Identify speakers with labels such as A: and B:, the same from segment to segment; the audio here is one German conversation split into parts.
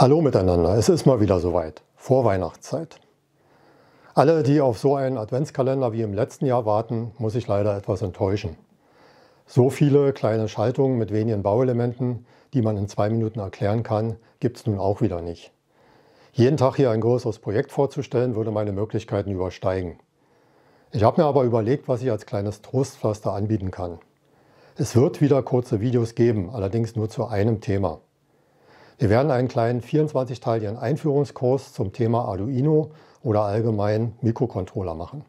A: Hallo miteinander, es ist mal wieder soweit, vor Weihnachtszeit. Alle, die auf so einen Adventskalender wie im letzten Jahr warten, muss ich leider etwas enttäuschen. So viele kleine Schaltungen mit wenigen Bauelementen, die man in zwei Minuten erklären kann, gibt es nun auch wieder nicht. Jeden Tag hier ein größeres Projekt vorzustellen, würde meine Möglichkeiten übersteigen. Ich habe mir aber überlegt, was ich als kleines Trostpflaster anbieten kann. Es wird wieder kurze Videos geben, allerdings nur zu einem Thema. Wir werden einen kleinen 24-teiligen Einführungskurs zum Thema Arduino oder allgemein Mikrocontroller machen.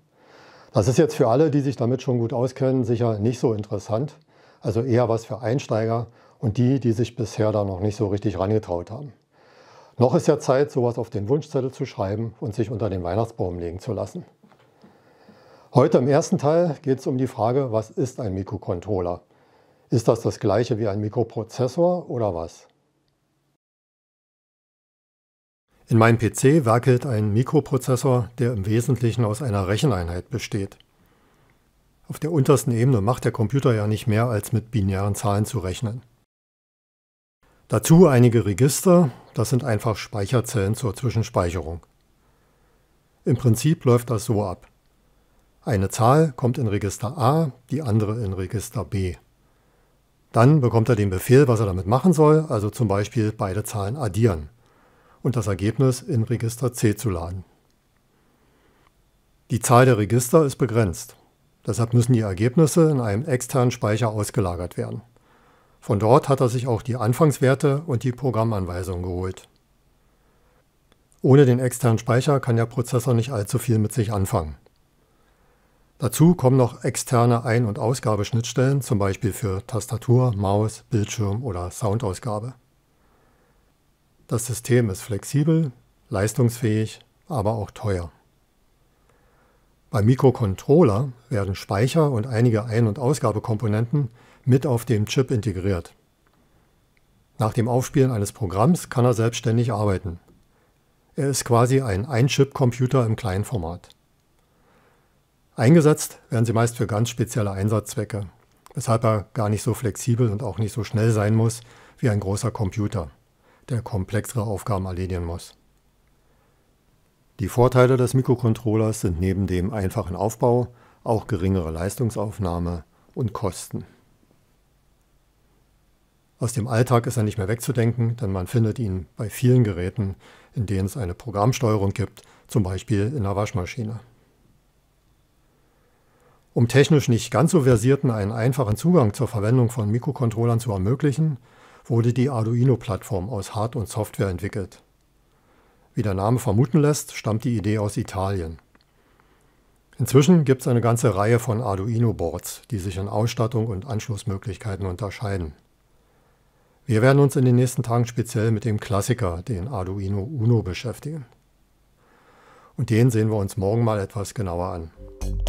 A: Das ist jetzt für alle, die sich damit schon gut auskennen, sicher nicht so interessant, also eher was für Einsteiger und die, die sich bisher da noch nicht so richtig rangetraut haben. Noch ist ja Zeit, sowas auf den Wunschzettel zu schreiben und sich unter den Weihnachtsbaum legen zu lassen. Heute im ersten Teil geht es um die Frage, was ist ein Mikrocontroller? Ist das das gleiche wie ein Mikroprozessor oder was? In meinem PC werkelt ein Mikroprozessor, der im Wesentlichen aus einer Recheneinheit besteht. Auf der untersten Ebene macht der Computer ja nicht mehr, als mit binären Zahlen zu rechnen. Dazu einige Register, das sind einfach Speicherzellen zur Zwischenspeicherung. Im Prinzip läuft das so ab. Eine Zahl kommt in Register A, die andere in Register B. Dann bekommt er den Befehl, was er damit machen soll, also zum Beispiel beide Zahlen addieren und das Ergebnis in Register C zu laden. Die Zahl der Register ist begrenzt. Deshalb müssen die Ergebnisse in einem externen Speicher ausgelagert werden. Von dort hat er sich auch die Anfangswerte und die Programmanweisungen geholt. Ohne den externen Speicher kann der Prozessor nicht allzu viel mit sich anfangen. Dazu kommen noch externe Ein- und Ausgabeschnittstellen, zum Beispiel für Tastatur, Maus, Bildschirm oder Soundausgabe. Das System ist flexibel, leistungsfähig, aber auch teuer. Beim Mikrocontroller werden Speicher und einige Ein- und Ausgabekomponenten mit auf dem Chip integriert. Nach dem Aufspielen eines Programms kann er selbstständig arbeiten. Er ist quasi ein Ein-Chip-Computer im Kleinformat. Eingesetzt werden sie meist für ganz spezielle Einsatzzwecke, weshalb er gar nicht so flexibel und auch nicht so schnell sein muss wie ein großer Computer der komplexere Aufgaben erledigen muss. Die Vorteile des Mikrocontrollers sind neben dem einfachen Aufbau auch geringere Leistungsaufnahme und Kosten. Aus dem Alltag ist er nicht mehr wegzudenken, denn man findet ihn bei vielen Geräten, in denen es eine Programmsteuerung gibt, zum Beispiel in der Waschmaschine. Um technisch nicht ganz so Versierten einen einfachen Zugang zur Verwendung von Mikrocontrollern zu ermöglichen, wurde die Arduino-Plattform aus Hard- und Software entwickelt. Wie der Name vermuten lässt, stammt die Idee aus Italien. Inzwischen gibt es eine ganze Reihe von Arduino-Boards, die sich in Ausstattung und Anschlussmöglichkeiten unterscheiden. Wir werden uns in den nächsten Tagen speziell mit dem Klassiker, den Arduino Uno, beschäftigen. Und den sehen wir uns morgen mal etwas genauer an.